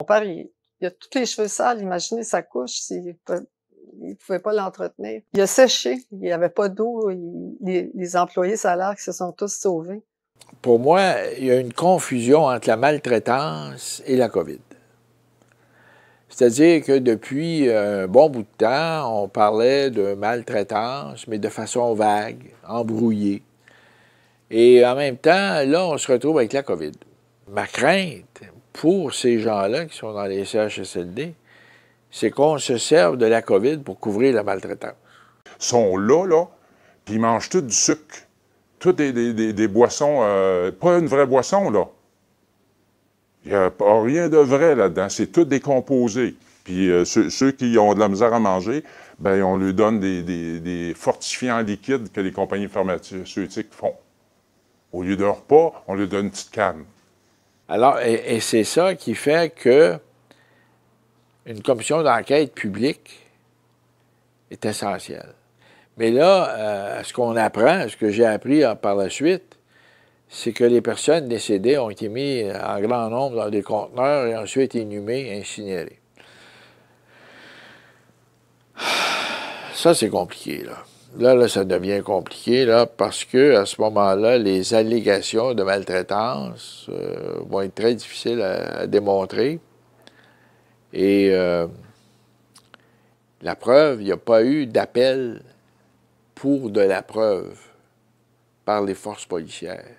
Mon père, il, a tous les cheveux sales. Imaginez sa couche s'il il pouvait pas l'entretenir. Il a séché. Il n'y avait pas d'eau. Les, employés salariés se sont tous sauvés. Pour moi, il y a une confusion entre la maltraitance et la COVID. C'est-à-dire que depuis un euh, bon bout de temps, on parlait de maltraitance, mais de façon vague, embrouillée. Et en même temps, là, on se retrouve avec la COVID. Ma crainte pour ces gens-là qui sont dans les CHSLD, c'est qu'on se serve de la COVID pour couvrir la maltraitance. Ils sont là, là, puis ils mangent tout du sucre. Toutes des, boissons, euh, pas une vraie boisson, là. Il n'y a pas rien de vrai là-dedans. C'est tout décomposé. Puis euh, ceux, qui ont de la misère à manger, ben on leur donne des, des, fortifiants liquides que les compagnies pharmaceutiques font. Au lieu d'un repas, on leur donne une petite canne. Alors, et, c'est ça qui fait que une commission d'enquête publique est essentielle. Mais là, euh, ce qu'on apprend, ce que j'ai appris par la suite, c'est que les personnes décédées ont été mises en grand nombre dans des conteneurs et ensuite inhumées incinérées. Ça, c'est compliqué, là. Là, là, ça devient compliqué, là, parce que à ce moment-là, les allégations de maltraitance euh, vont être très difficiles à, démontrer. Et euh, la preuve, il n'y a pas eu d'appel pour de la preuve par les forces policières.